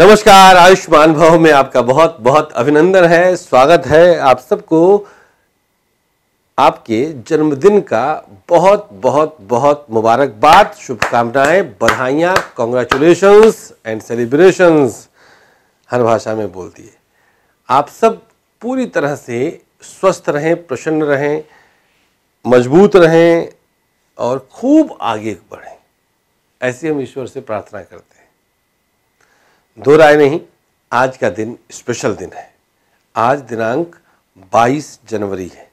नमस्कार आयुष्मान भव में आपका बहुत बहुत अभिनंदन है स्वागत है आप सबको आपके जन्मदिन का बहुत बहुत बहुत मुबारकबाद शुभकामनाएं बधाइयाँ कॉन्ग्रेचुलेशन एंड सेलिब्रेशन हर भाषा में बोलती है आप सब पूरी तरह से स्वस्थ रहें प्रसन्न रहें मजबूत रहें और खूब आगे बढ़ें ऐसे हम ईश्वर से प्रार्थना करते हैं दो राय नहीं आज का दिन स्पेशल दिन है आज दिनांक 22 जनवरी है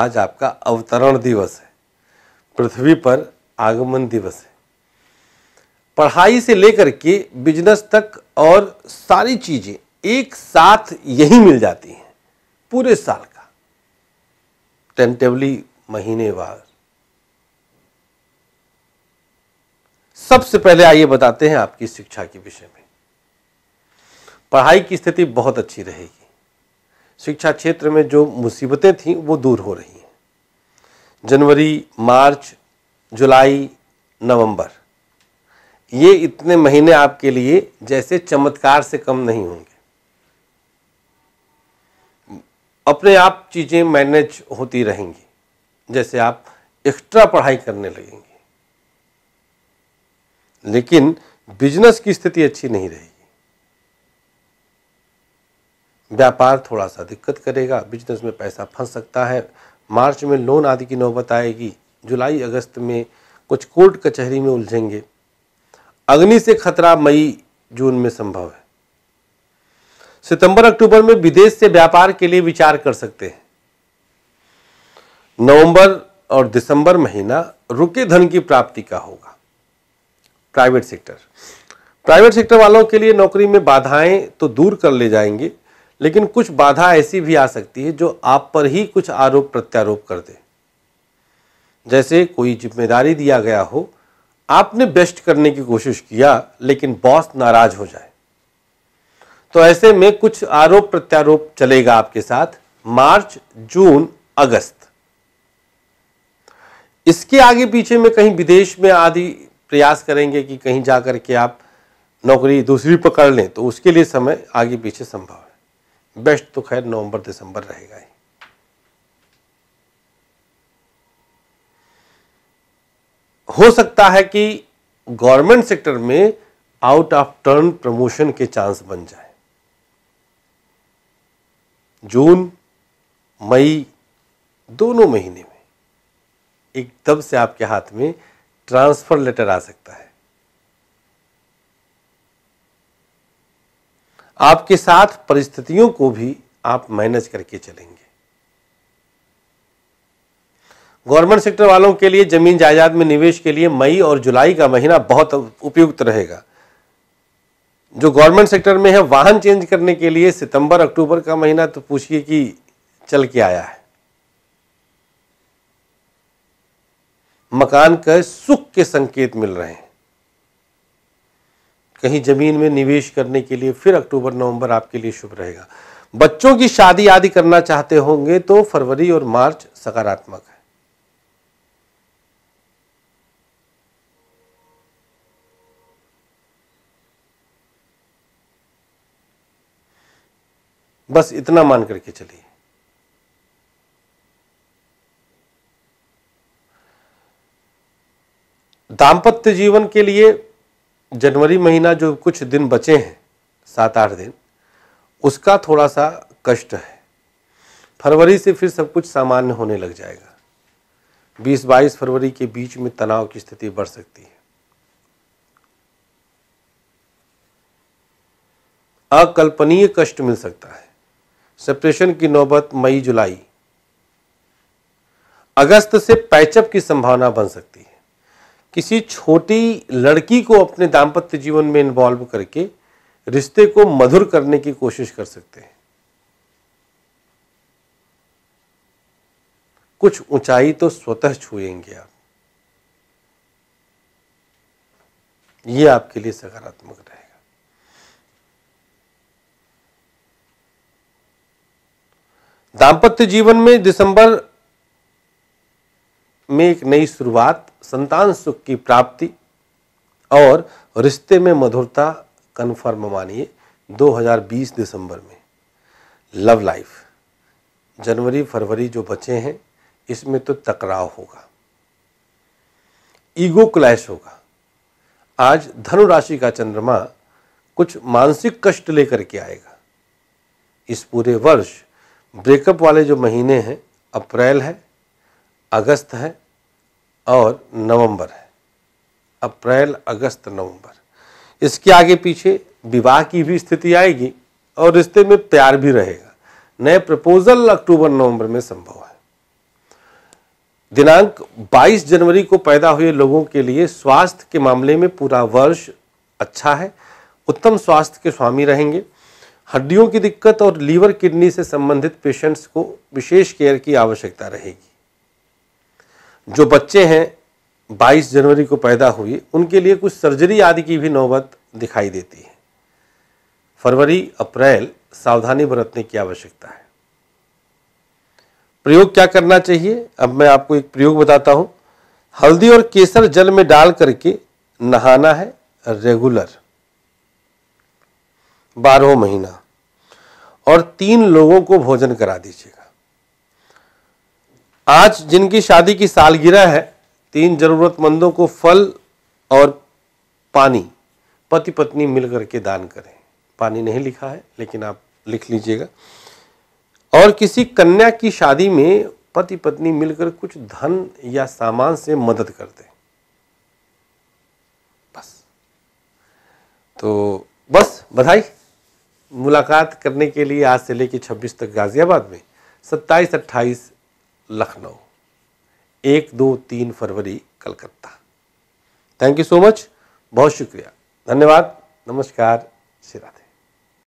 आज आपका अवतरण दिवस है पृथ्वी पर आगमन दिवस है पढ़ाई से लेकर के बिजनेस तक और सारी चीज़ें एक साथ यही मिल जाती हैं पूरे साल का टेंटेवली महीने बाद सबसे पहले आइए बताते हैं आपकी शिक्षा के विषय में पढ़ाई की स्थिति बहुत अच्छी रहेगी शिक्षा क्षेत्र में जो मुसीबतें थीं वो दूर हो रही हैं जनवरी मार्च जुलाई नवंबर ये इतने महीने आपके लिए जैसे चमत्कार से कम नहीं होंगे अपने आप चीज़ें मैनेज होती रहेंगी जैसे आप एक्स्ट्रा पढ़ाई करने लगेंगे लेकिन बिजनेस की स्थिति अच्छी नहीं रहेगी व्यापार थोड़ा सा दिक्कत करेगा बिजनेस में पैसा फंस सकता है मार्च में लोन आदि की नौबत आएगी जुलाई अगस्त में कुछ कोर्ट कचहरी में उलझेंगे अग्नि से खतरा मई जून में संभव है सितंबर अक्टूबर में विदेश से व्यापार के लिए विचार कर सकते हैं नवंबर और दिसंबर महीना रुके धन की प्राप्ति का होगा प्राइवेट सेक्टर प्राइवेट सेक्टर वालों के लिए नौकरी में बाधाएं तो दूर कर ले जाएंगे लेकिन कुछ बाधा ऐसी भी आ सकती है जो आप पर ही कुछ आरोप प्रत्यारोप कर दे जैसे कोई जिम्मेदारी दिया गया हो आपने बेस्ट करने की कोशिश किया लेकिन बॉस नाराज हो जाए तो ऐसे में कुछ आरोप प्रत्यारोप चलेगा आपके साथ मार्च जून अगस्त इसके आगे पीछे में कहीं विदेश में आदि प्रयास करेंगे कि कहीं जाकर के आप नौकरी दूसरी पकड़ लें तो उसके लिए समय आगे पीछे संभव है बेस्ट तो खैर नवंबर दिसंबर रहेगा ही हो सकता है कि गवर्नमेंट सेक्टर में आउट ऑफ टर्न प्रमोशन के चांस बन जाए जून मई दोनों महीने में एकदम से आपके हाथ में ट्रांसफर लेटर आ सकता है आपके साथ परिस्थितियों को भी आप मैनेज करके चलेंगे गवर्नमेंट सेक्टर वालों के लिए जमीन जायदाद में निवेश के लिए मई और जुलाई का महीना बहुत उपयुक्त रहेगा जो गवर्नमेंट सेक्टर में है वाहन चेंज करने के लिए सितंबर अक्टूबर का महीना तो पूछिए कि चल के आया है मकान का सुख के संकेत मिल रहे हैं कहीं ज़मीन में निवेश करने के लिए फिर अक्टूबर नवंबर आपके लिए शुभ रहेगा बच्चों की शादी आदि करना चाहते होंगे तो फरवरी और मार्च सकारात्मक है बस इतना मान करके चलिए दाम्पत्य जीवन के लिए जनवरी महीना जो कुछ दिन बचे हैं सात आठ दिन उसका थोड़ा सा कष्ट है फरवरी से फिर सब कुछ सामान्य होने लग जाएगा बीस बाईस फरवरी के बीच में तनाव की स्थिति बढ़ सकती है अकल्पनीय कष्ट मिल सकता है सेपरेशन की नौबत मई जुलाई अगस्त से पैचअप की संभावना बन सकती है किसी छोटी लड़की को अपने दाम्पत्य जीवन में इन्वॉल्व करके रिश्ते को मधुर करने की कोशिश कर सकते हैं कुछ ऊंचाई तो स्वतः छुएंगे आप ये आपके लिए सकारात्मक रहेगा दाम्पत्य जीवन में दिसंबर में एक नई शुरुआत संतान सुख की प्राप्ति और रिश्ते में मधुरता कन्फर्म मानिए 2020 दिसंबर में लव लाइफ जनवरी फरवरी जो बचे हैं इसमें तो टकराव होगा ईगो क्लैश होगा आज धनु राशि का चंद्रमा कुछ मानसिक कष्ट लेकर के आएगा इस पूरे वर्ष ब्रेकअप वाले जो महीने हैं अप्रैल है अगस्त है और नवंबर है अप्रैल अगस्त नवंबर इसके आगे पीछे विवाह की भी स्थिति आएगी और रिश्ते में प्यार भी रहेगा नए प्रपोजल अक्टूबर नवंबर में संभव है दिनांक 22 जनवरी को पैदा हुए लोगों के लिए स्वास्थ्य के मामले में पूरा वर्ष अच्छा है उत्तम स्वास्थ्य के स्वामी रहेंगे हड्डियों की दिक्कत और लीवर किडनी से संबंधित पेशेंट्स को विशेष केयर की आवश्यकता रहेगी जो बच्चे हैं 22 जनवरी को पैदा हुए उनके लिए कुछ सर्जरी आदि की भी नौबत दिखाई देती है फरवरी अप्रैल सावधानी बरतने की आवश्यकता है प्रयोग क्या करना चाहिए अब मैं आपको एक प्रयोग बताता हूं हल्दी और केसर जल में डाल करके नहाना है रेगुलर बारह महीना और तीन लोगों को भोजन करा दीजिएगा आज जिनकी शादी की सालगिरह है तीन जरूरतमंदों को फल और पानी पति पत्नी मिलकर के दान करें पानी नहीं लिखा है लेकिन आप लिख लीजिएगा और किसी कन्या की शादी में पति पत्नी मिलकर कुछ धन या सामान से मदद कर दें बस तो बस बधाई मुलाकात करने के लिए आज से लेकर 26 तक गाजियाबाद में 27 अट्ठाईस लखनऊ एक दो तीन फरवरी Calcutta thank you so much बहुत शुक्रिया धन्यवाद नमस्कार श्री राधे